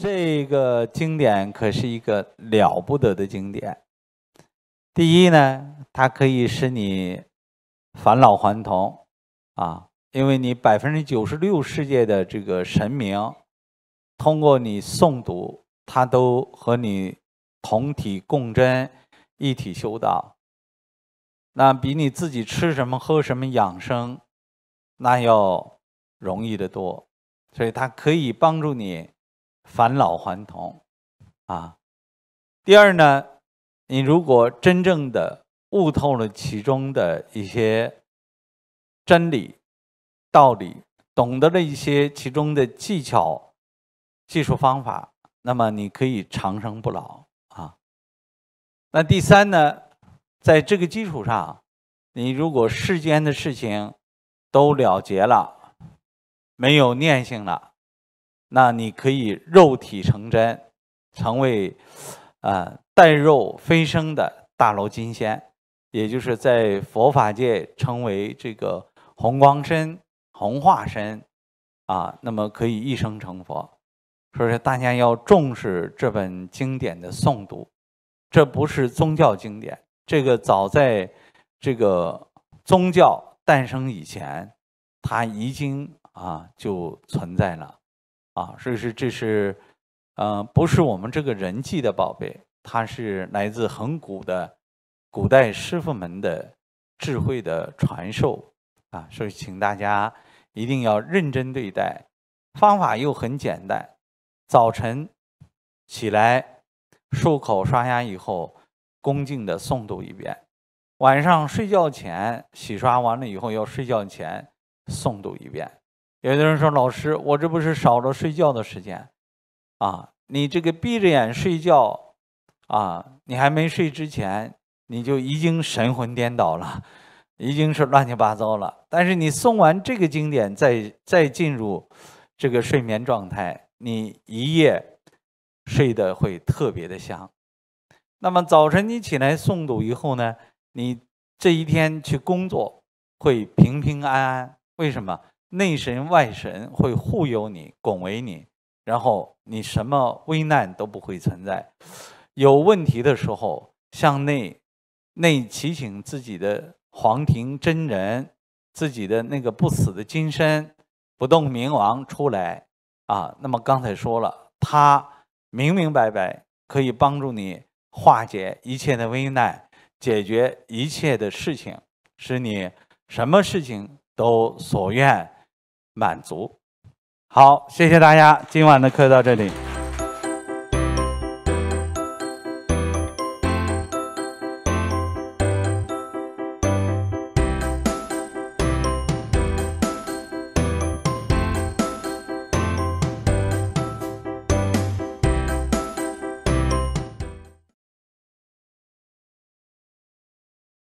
这个经典可是一个了不得的经典。第一呢，它可以使你返老还童啊，因为你百分之九十六世界的这个神明，通过你诵读，它都和你同体共真，一体修道。那比你自己吃什么喝什么养生，那要容易得多，所以它可以帮助你。返老还童，啊，第二呢，你如果真正的悟透了其中的一些真理、道理，懂得了一些其中的技巧、技术方法，那么你可以长生不老啊。那第三呢，在这个基础上，你如果世间的事情都了结了，没有念性了。那你可以肉体成真，成为啊带肉飞升的大罗金仙，也就是在佛法界称为这个红光身、红化身啊，那么可以一生成佛。所以说，大家要重视这本经典的诵读，这不是宗教经典，这个早在这个宗教诞生以前，它已经啊就存在了。啊，所以说这是，嗯，不是我们这个人际的宝贝，它是来自恒古的，古代师傅们的智慧的传授啊，所以请大家一定要认真对待。方法又很简单，早晨起来漱口刷牙以后，恭敬的诵读一遍；晚上睡觉前洗刷完了以后，要睡觉前诵读一遍。有的人说：“老师，我这不是少了睡觉的时间，啊，你这个闭着眼睡觉，啊，你还没睡之前，你就已经神魂颠倒了，已经是乱七八糟了。但是你诵完这个经典，再再进入这个睡眠状态，你一夜睡得会特别的香。那么早晨你起来诵读以后呢，你这一天去工作会平平安安。为什么？”内神外神会护佑你、拱为你，然后你什么危难都不会存在。有问题的时候，向内内祈请自己的皇庭真人、自己的那个不死的金身、不动明王出来啊。那么刚才说了，他明明白白可以帮助你化解一切的危难，解决一切的事情，使你什么事情都所愿。满足，好，谢谢大家，今晚的课到这里。